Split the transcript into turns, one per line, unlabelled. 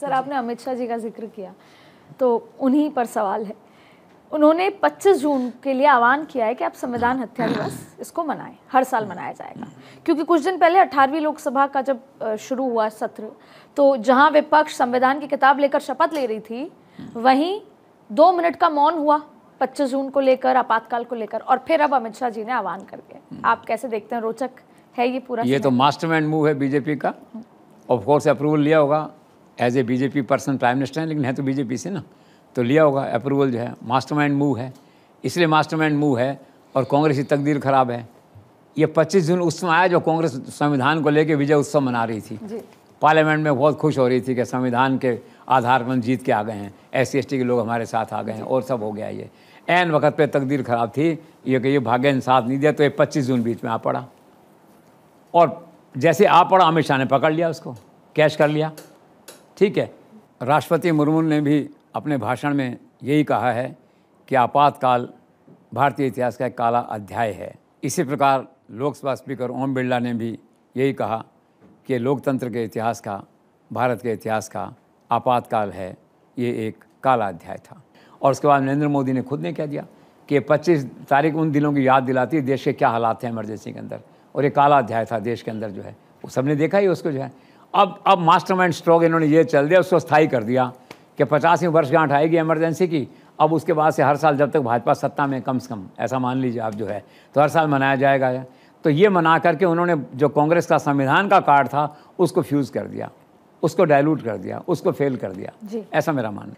sir आपने अमित शाह जी का जिक्र किया तो उन्हीं पर सवाल है उन्होंने 25 जून के लिए आह्वान किया है कि आप संविधान हत्या दिवस इसको मनाएं हर साल मनाया जाएगा क्योंकि कुछ दिन पहले 18वीं लोकसभा का जब शुरू हुआ सत्र तो जहां विपक्ष संविधान की किताब लेकर शपथ ले रही थी वहीं दो मिनट का मौन हुआ 25 जून को लेकर आपातकाल को लेकर और फिर अब अमित शाह जी ने आह्वान कर दिया आप कैसे देखते हैं रोचक है ये पूरा ये तो
मास्टर मूव है बीजेपी का ऑफकोर्स अप्रूवल लिया होगा as a BJP person prime minister हैं लेकिन है तो बीजेपी से ना तो लिया होगा अप्रूवल जो है मास्टरमाइंड मूव है इसलिए मास्टरमाइंड मूव है और कांग्रेस की तकदीर ख़राब है ये 25 जून उस समय आया जो कांग्रेस संविधान को लेकर विजय उत्सव मना रही थी पार्लियामेंट में बहुत खुश हो रही थी कि संविधान के आधार पर जीत के आ गए हैं एस सी के लोग हमारे साथ आ गए हैं और सब हो गया ये एन वक्त पे तकदीर ख़राब थी ये कि ये भाग्य साथ नहीं दिया तो ये पच्चीस जून बीच में आ पड़ा और जैसे आ पड़ा अमित शाह ने पकड़ लिया उसको कैश कर लिया ठीक है राष्ट्रपति मुर्मू ने भी अपने भाषण में यही कहा है कि आपातकाल भारतीय इतिहास का एक काला अध्याय है इसी प्रकार लोकसभा स्पीकर ओम बिरला ने भी यही कहा कि लोकतंत्र के इतिहास का भारत के इतिहास का आपातकाल है ये एक काला अध्याय था और उसके बाद नरेंद्र मोदी ने खुद ने कह दिया कि 25 तारीख उन दिनों की याद दिलाती है देश के क्या हालात हैं इमरजेंसी के अंदर और ये काला अध्याय था देश के अंदर जो है वो सब ने देखा ही उसको जो है अब अब मास्टरमाइंड स्ट्रोक इन्होंने ये चल दिया उसको स्थायी कर दिया कि पचासवीं वर्षगांठ आएगी इमरजेंसी की अब उसके बाद से हर साल जब तक भाजपा सत्ता में कम से कम ऐसा मान लीजिए आप जो है तो हर साल मनाया जाएगा तो ये मना करके उन्होंने जो कांग्रेस का संविधान का कार्ड था उसको फ्यूज़ कर दिया उसको डायलूट कर दिया उसको फेल कर दिया ऐसा मेरा मानना